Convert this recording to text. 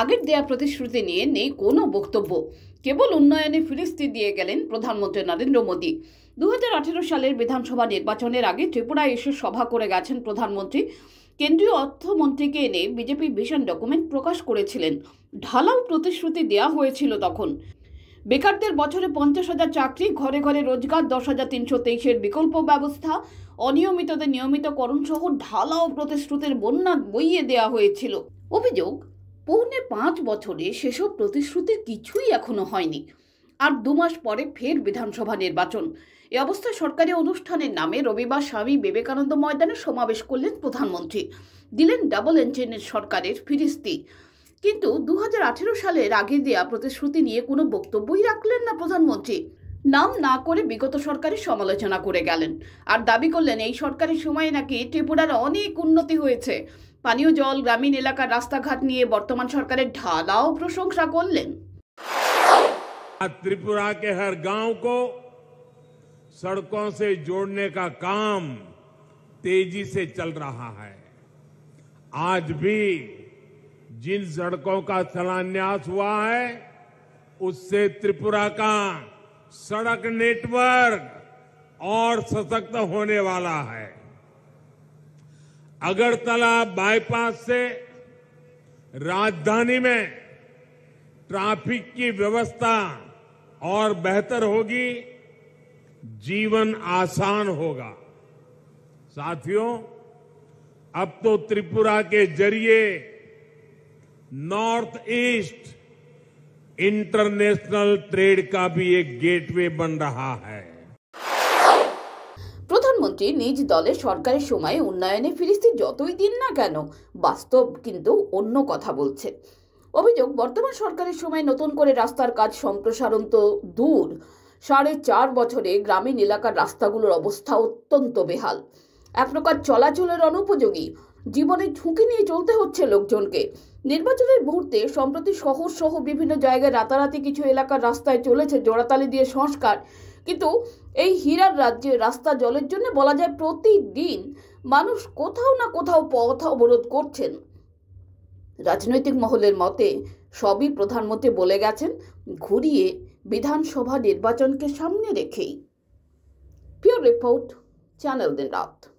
আগের দেয়া প্রতিশ্রুতি নিয়ে নেই কোনো বক্তব্য কেবল উন্নয়নে ফিরিস্তি দিয়ে গেলেন প্রধানমন্ত্রী নরেন্দ্র মোদী দু সালের বিধানসভা নির্বাচনের আগে ত্রিপুরায় এসে সভা করে গেছেন প্রধানমন্ত্রী কেন্দ্রীয় অর্থমন্ত্রীকে এনে বিজেপি ভিশন ডকুমেন্ট প্রকাশ করেছিলেন ঢালাও প্রতিশ্রুতি দেয়া হয়েছিল তখন বেকারদের বছরে পঞ্চাশ হাজার চাকরি ঘরে ঘরে রোজগার দশ হাজার তিনশো তেইশের বিকল্প ব্যবস্থা অনিয়মিতদের নিয়মিতকরণ সহ ঢালাও প্রতিশ্রুতির বন্যা বইয়ে দেয়া হয়েছিল অভিযোগ পৌনে পাঁচ বছরে সেসব প্রতিশ্রুতির কিছুই এখনো হয়নি আর দু মাস পরে ফের বিধানসভা নির্বাচন এ অবস্থায় সরকারি অনুষ্ঠানের নামে রবিবার স্বামী বিবেকানন্দ ময়দানে সমাবেশ করলেন প্রধানমন্ত্রী দিলেন ডাবল ইঞ্জিনের সরকারের ফিরিস্তি কিন্তু দু হাজার সালের আগে দেয়া প্রতিশ্রুতি নিয়ে কোনো বক্তব্যই রাখলেন না প্রধানমন্ত্রী নাম না করে বিগত সরকারের সমালোচনা করে গেলেন আর দাবি করলেন এই সরকারের সময়ে নাকি ত্রিপুরার অনেক উন্নতি হয়েছে पानी ग्रामीण জল रास्ता घाट রাস্তাঘাট নিয়ে सरकार ढालाओ प्रशंसा প্রশংসা করলেন त्रिपुरा के हर गांव को सड़कों से जोड़ने का काम तेजी से चल रहा है आज भी जिन सड़कों का शिलान्यास हुआ है उससे त्रिपुरा का सड़क नेटवर्क और सशक्त होने वाला है अगरतला बाईपास से राजधानी में ट्रैफिक की व्यवस्था और बेहतर होगी जीवन आसान होगा साथियों अब तो त्रिपुरा के जरिए नॉर्थ ईस्ट इंटरनेशनल ट्रेड का भी एक गेटवे बन रहा है প্রধানমন্ত্রী নিজ দলের সরকারের সময় উন্নয়নে ফিরিস্তি যতই দিন না কেন বাস্তব কিন্তু অন্য কথা বলছে অভিযোগ বর্তমান সরকারের সময় নতুন করে রাস্তার কাজ সম্প্রসারণ তো দূর সাড়ে চার বছরে গ্রামীণ এলাকার রাস্তাগুলোর অবস্থা অত্যন্ত বেহাল এক প্রকার চলাচলের অনুপযোগী জীবনে ঝুঁকি নিয়ে চলতে হচ্ছে লোকজনকে নির্বাচনের মুহূর্তে সম্প্রতি শহর সহ বিভিন্ন জায়গায় রাতারাতি কিছু এলাকার রাস্তায় চলেছে জোড়াতালি দিয়ে সংস্কার কিন্তু এই হীরার রাজ্যে রাস্তা জলের জন্য বলা যায় প্রতিদিন মানুষ কোথাও না কোথাও পথ অবরোধ করছেন রাজনৈতিক মহলের মতে সবই প্রধানমন্ত্রী বলে গেছেন ঘুরিয়ে বিধানসভা নির্বাচনকে সামনে রেখেই পিওর রিপোর্ট চ্যানেল দিন রাত